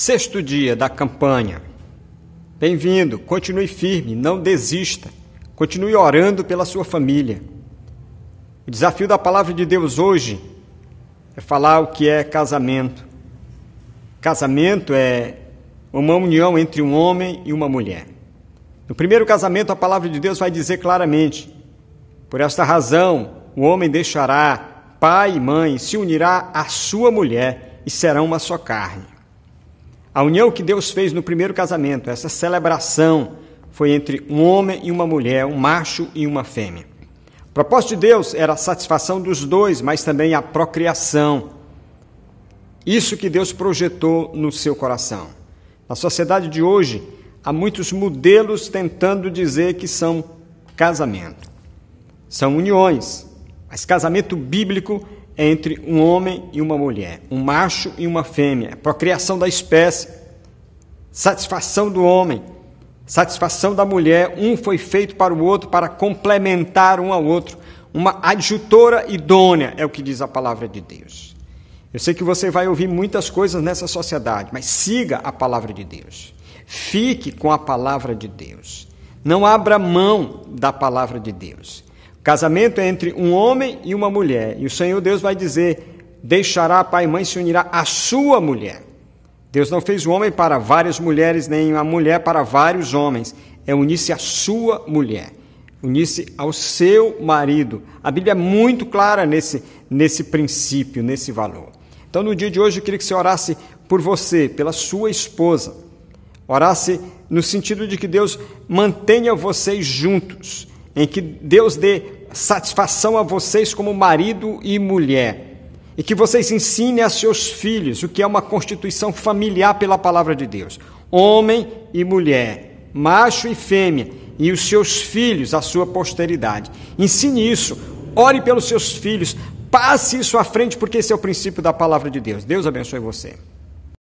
Sexto dia da campanha. Bem-vindo, continue firme, não desista. Continue orando pela sua família. O desafio da palavra de Deus hoje é falar o que é casamento. Casamento é uma união entre um homem e uma mulher. No primeiro casamento, a palavra de Deus vai dizer claramente: Por esta razão, o homem deixará pai e mãe, se unirá à sua mulher e serão uma só carne. A união que Deus fez no primeiro casamento, essa celebração, foi entre um homem e uma mulher, um macho e uma fêmea. O propósito de Deus era a satisfação dos dois, mas também a procriação. Isso que Deus projetou no seu coração. Na sociedade de hoje, há muitos modelos tentando dizer que são casamento. São uniões, mas casamento bíblico entre um homem e uma mulher, um macho e uma fêmea, procriação da espécie, satisfação do homem, satisfação da mulher, um foi feito para o outro para complementar um ao outro, uma adjutora idônea, é o que diz a palavra de Deus. Eu sei que você vai ouvir muitas coisas nessa sociedade, mas siga a palavra de Deus. Fique com a palavra de Deus. Não abra mão da palavra de Deus. Casamento é entre um homem e uma mulher. E o Senhor Deus vai dizer: deixará pai e mãe se unirá à sua mulher. Deus não fez o homem para várias mulheres, nem a mulher para vários homens. É unir-se à sua mulher, unir-se ao seu marido. A Bíblia é muito clara nesse, nesse princípio, nesse valor. Então, no dia de hoje, eu queria que você orasse por você, pela sua esposa. Orasse no sentido de que Deus mantenha vocês juntos, em que Deus dê satisfação a vocês como marido e mulher, e que vocês ensinem a seus filhos o que é uma constituição familiar pela palavra de Deus, homem e mulher, macho e fêmea, e os seus filhos, a sua posteridade. Ensine isso, ore pelos seus filhos, passe isso à frente, porque esse é o princípio da palavra de Deus. Deus abençoe você.